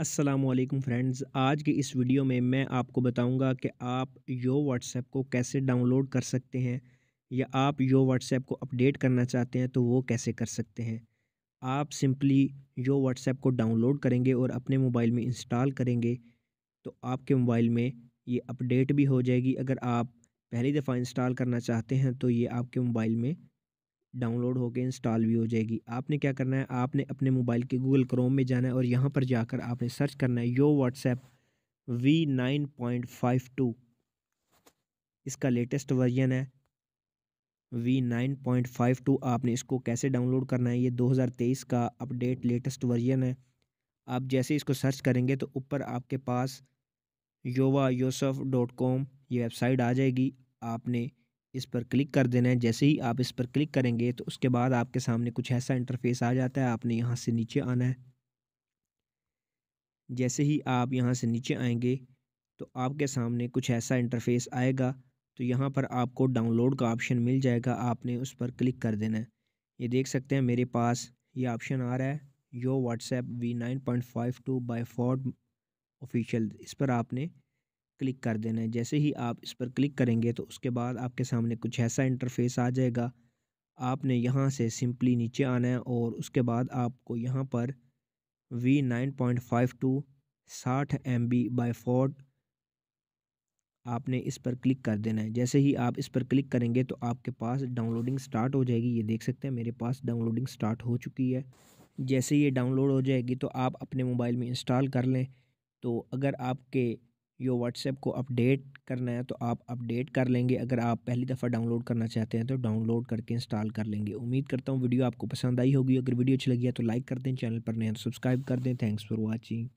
Aslam friends आज के इस वीडियो में मैं आपको बताऊंगा कि आप यो व्हाट्सएप को कैसे डाउनलोड कर सकते हैं या आप यो व्हाट्सएप को अपडेट करना चाहते हैं तो वो कैसे कर सकते हैं आप सिंपली यो व्हाट्सएप को डाउनलोड करेंगे और अपने मोबाइल में इंस्टॉल करेंगे तो आपके मोबाइल में ये अपडेट भी हो जाएगी अगर आप पहली दफ़ा इंस्टॉल करना चाहते हैं तो ये आपके मोबाइल में डाउनलोड होकर इंस्टॉल भी हो जाएगी आपने क्या करना है आपने अपने मोबाइल के गूगल क्रोम में जाना है और यहाँ पर जाकर आपने सर्च करना है YoWhatsApp v nine point five two इसका लेटेस्ट वर्जन है v nine point five two आपने इसको कैसे डाउनलोड करना है ये दो हज़ार तेईस का अपडेट लेटेस्ट वर्जन है आप जैसे इसको सर्च करेंगे तो ऊपर आपके पास योवा योसफ डॉट कॉम ये वेबसाइट आ जाएगी आपने इस पर क्लिक कर देना है जैसे ही आप इस पर क्लिक करेंगे तो उसके बाद आपके सामने कुछ ऐसा इंटरफेस आ जाता है आपने यहाँ से नीचे आना है जैसे ही आप यहाँ से नीचे आएंगे तो आपके सामने कुछ ऐसा इंटरफेस आएगा तो यहाँ पर आपको डाउनलोड का ऑप्शन मिल जाएगा आपने उस पर क्लिक कर देना है ये देख सकते हैं मेरे पास ये ऑप्शन आ रहा है YoWhatsApp v nine point five two by Fouad official इस पर आपने क्लिक कर देना है जैसे ही आप इस पर क्लिक करेंगे तो उसके बाद आपके सामने कुछ ऐसा इंटरफेस आ जाएगा आपने यहाँ से सिंपली नीचे आना है और उसके बाद आपको यहाँ पर v nine point five two साठ एम बी बाई फोर्ट आपने इस पर क्लिक कर देना है जैसे ही आप इस पर क्लिक करेंगे तो आपके पास डाउनलोडिंग स्टार्ट हो जाएगी ये देख सकते हैं मेरे पास डाउनलोडिंग स्टार्ट हो चुकी है जैसे ये डाउनलोड हो जाएगी तो आप अपने मोबाइल में इंस्टॉल कर लें तो अगर आपके यो व्हाट्सएप को अपडेट करना है तो आप अपडेट कर लेंगे अगर आप पहली दफ़ा डाउनलोड करना चाहते हैं तो डाउनलोड करके इंस्टॉल कर लेंगे उम्मीद करता हूँ वीडियो आपको पसंद आई होगी अगर वीडियो अच्छी लगी है तो लाइक कर दें चैनल पर नए तो सब्सक्राइब कर दें थैंक्स फॉर वॉचिंग